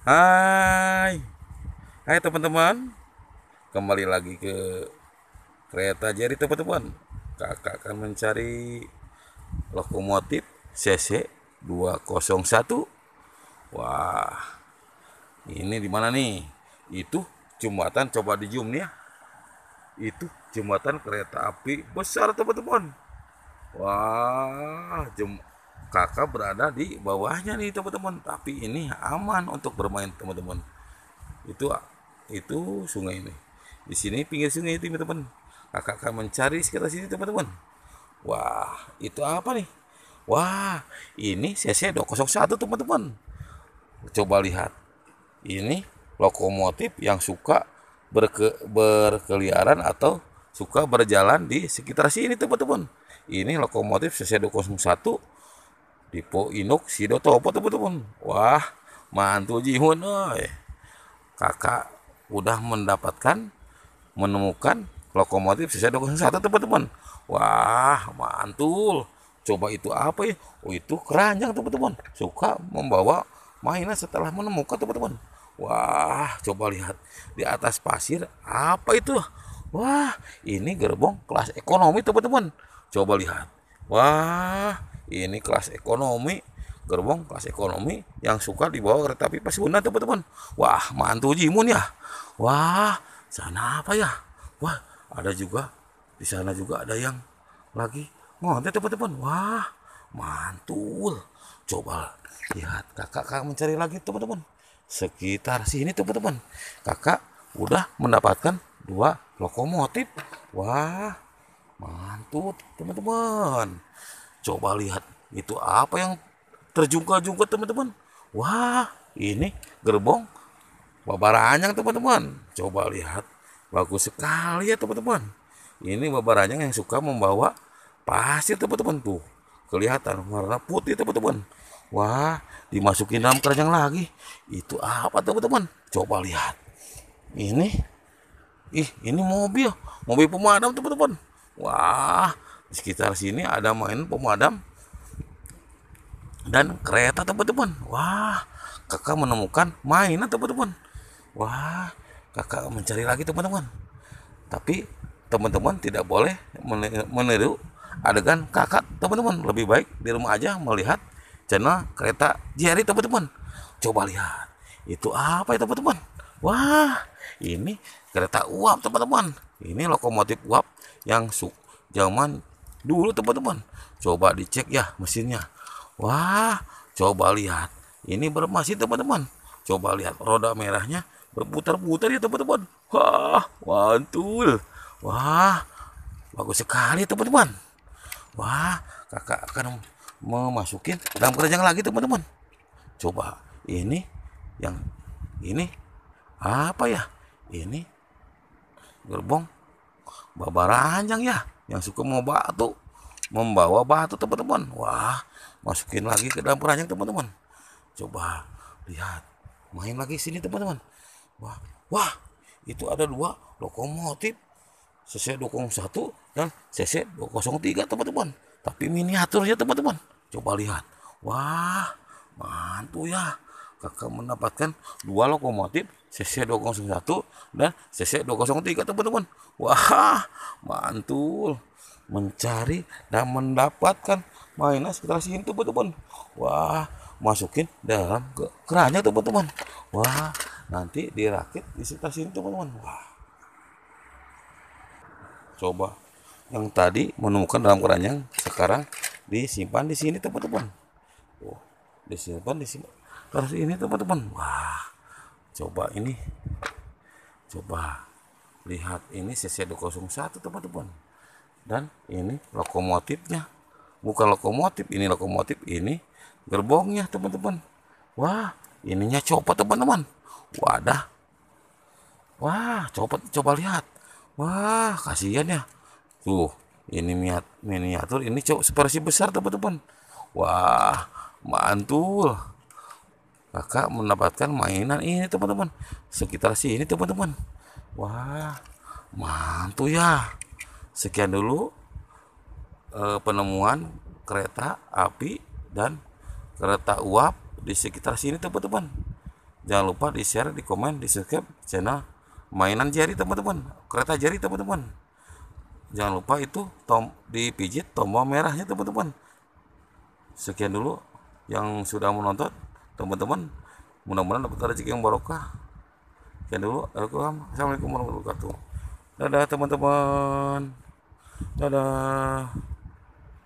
Hai Hai teman-teman Kembali lagi ke kereta jari teman-teman Kakak akan mencari lokomotif CC 201 Wah Ini di mana nih Itu jembatan coba di zoom nih ya Itu jembatan kereta api besar teman-teman Wah jem kakak berada di bawahnya nih teman-teman tapi ini aman untuk bermain teman-teman itu itu sungai ini di sini pinggir sungai itu teman-teman kakak akan mencari sekitar sini teman-teman wah itu apa nih wah ini CC 201 teman-teman coba lihat ini lokomotif yang suka berke, berkeliaran atau suka berjalan di sekitar sini teman-teman ini lokomotif CC 201 Dipo si sido apa teman-teman, Wah, mantu Jihun oi. Kakak udah mendapatkan menemukan lokomotif sisa dokumen satu teman-teman. Wah, mantul. Coba itu apa ya? Oh, itu keranjang teman-teman. Suka membawa mainan setelah menemukan teman-teman. Wah, coba lihat di atas pasir apa itu? Wah, ini gerbong kelas ekonomi teman-teman. Coba lihat. Wah, ini kelas ekonomi gerbong kelas ekonomi yang suka dibawa kereta pipa si guna teman-teman. Wah, mantu Jimun ya. Wah, sana apa ya? Wah, ada juga di sana juga ada yang lagi ngonten teman-teman. Wah, mantul. Coba lihat kakak kakak mencari lagi teman-teman. Sekitar sini teman-teman. Kakak udah mendapatkan dua lokomotif. Wah, mantul teman-teman. Coba lihat itu apa yang terjungkal-jungkal teman-teman. Wah, ini gerbong babaranyang teman-teman. Coba lihat. Bagus sekali ya teman-teman. Ini babaranyang yang suka membawa pasir teman-teman tuh. Kelihatan warna putih teman-teman. Wah, dimasukin dalam keranjang lagi. Itu apa teman-teman? Coba lihat. Ini ih, ini mobil, mobil pemadam teman-teman. Wah, di sekitar sini ada main pemadam dan kereta teman-teman wah kakak menemukan mainan teman-teman wah kakak mencari lagi teman-teman tapi teman-teman tidak boleh meniru adegan kakak teman-teman lebih baik di rumah aja melihat channel kereta jari teman-teman coba lihat itu apa ya teman-teman wah ini kereta uap teman-teman ini lokomotif uap yang su zaman dulu teman-teman coba dicek ya mesinnya wah coba lihat ini bermesin teman-teman coba lihat roda merahnya berputar-putar ya teman-teman wah mantul wah bagus sekali teman-teman wah kakak akan memasukin dalam keranjang lagi teman-teman coba ini yang ini apa ya ini gerbong babaranjang ya yang suka mau batu membawa batu teman-teman wah masukin lagi ke dalam keranjang teman-teman coba lihat main lagi sini teman-teman wah wah itu ada dua lokomotif CC 201 dan CC 203 teman-teman tapi miniaturnya teman-teman coba lihat wah mantu ya kakak mendapatkan dua lokomotif CC201 dan CC203 teman-teman. Wah, mantul. Mencari dan mendapatkan mainan sekitar sini teman-teman. Wah, masukin dalam ke kerannya teman-teman. Wah, nanti dirakit di sekitar sini teman-teman. Wah. Coba yang tadi menemukan dalam keranjang sekarang disimpan di sini teman-teman. Wah disimpan di sini terus ini teman-teman wah coba ini coba lihat ini CC201 teman-teman dan ini lokomotifnya bukan lokomotif ini lokomotif ini gerbongnya teman-teman wah ininya copot teman-teman wadah wah copot coba lihat wah kasihan ya tuh ini miniatur ini coba seperti besar teman-teman wah mantul kakak mendapatkan mainan ini teman-teman sekitar sini teman-teman wah mantul ya sekian dulu e, penemuan kereta api dan kereta uap di sekitar sini teman-teman jangan lupa di share di komen di subscribe channel mainan jari teman-teman kereta jari teman-teman jangan lupa itu tom dipijit tombol merahnya teman-teman sekian dulu yang sudah menonton teman-teman mudah-mudahan dapat rezeki yang barokah sekian dulu assalamualaikum warahmatullahi wabarakatuh dadah teman-teman dadah